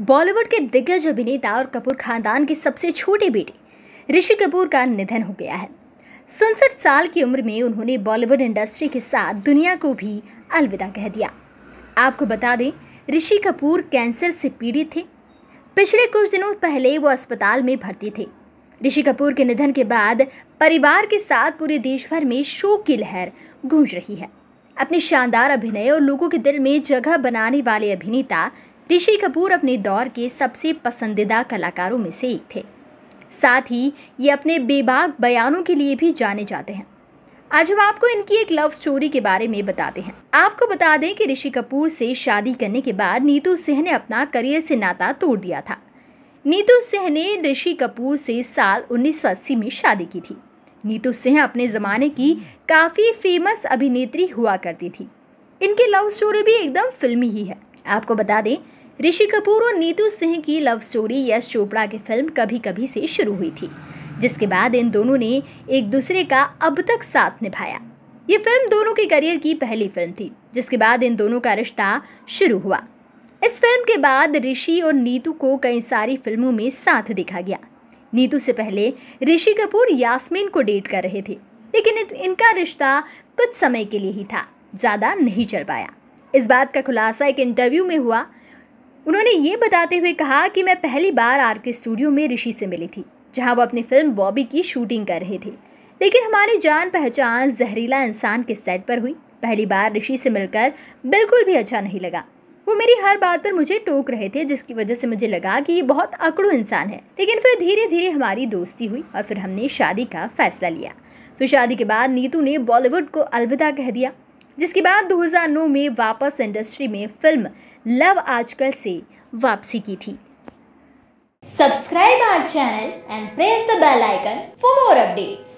बॉलीवुड के दिग्गज अभिनेता और कपूर खानदान की सबसे छोटी बेटी ऋषि कपूर का निधन हो गया है सड़सठ साल की उम्र में उन्होंने बॉलीवुड इंडस्ट्री के साथ दुनिया को भी अलविदा कह दिया आपको बता दें ऋषि कपूर कैंसर से पीड़ित थे पिछले कुछ दिनों पहले वो अस्पताल में भर्ती थे ऋषि कपूर के निधन के बाद परिवार के साथ पूरे देश भर में शोक की लहर गूंज रही है अपने शानदार अभिनय और लोगों के दिल में जगह बनाने वाले अभिनेता ऋषि कपूर अपने दौर के सबसे पसंदीदा कलाकारों में से एक थे साथ ही ये अपने बेबाक बयानों के लिए भी जाने जाते हैं आज हम आपको इनकी एक लव स्टोरी के बारे में बताते हैं आपको बता दें कि ऋषि कपूर से शादी करने के बाद नीतू सिंह ने अपना करियर से नाता तोड़ दिया था नीतू सिंह ने ऋषि कपूर से साल 1980 में शादी की थी नीतू सिंह अपने ज़माने की काफ़ी फेमस अभिनेत्री हुआ करती थी इनकी लव स्टोरी भी एकदम फिल्मी ही है आपको बता दें ऋषि कपूर और नीतू सिंह की लव स्टोरी यश चोपड़ा की फिल्म कभी कभी से शुरू हुई थी जिसके बाद इन दोनों ने एक दूसरे का अब तक साथ निभाया ये फिल्म दोनों के करियर की पहली फिल्म थी जिसके बाद इन दोनों का रिश्ता शुरू हुआ इस फिल्म के बाद ऋषि और नीतू को कई सारी फिल्मों में साथ देखा गया नीतू से पहले ऋषि कपूर यास्मीन को डेट कर रहे थे लेकिन इनका रिश्ता कुछ समय के लिए ही था ज़्यादा नहीं चल पाया इस बात का खुलासा एक इंटरव्यू में हुआ उन्होंने ये बताते हुए कहा कि मैं पहली बार आर के स्टूडियो में ऋषि से मिली थी जहाँ वो अपनी फिल्म बॉबी की शूटिंग कर रहे थे लेकिन हमारी जान पहचान जहरीला इंसान के सेट पर हुई पहली बार ऋषि से मिलकर बिल्कुल भी अच्छा नहीं लगा वो मेरी हर बात पर मुझे टोक रहे थे जिसकी वजह से मुझे लगा कि ये बहुत अकड़ू इंसान है लेकिन फिर धीरे धीरे हमारी दोस्ती हुई और फिर हमने शादी का फैसला लिया फिर शादी के बाद नीतू ने बॉलीवुड को अलविदा कह दिया जिसके बाद 2009 में वापस इंडस्ट्री में फिल्म लव आजकल से वापसी की थी subscribe our channel and press the bell icon for more updates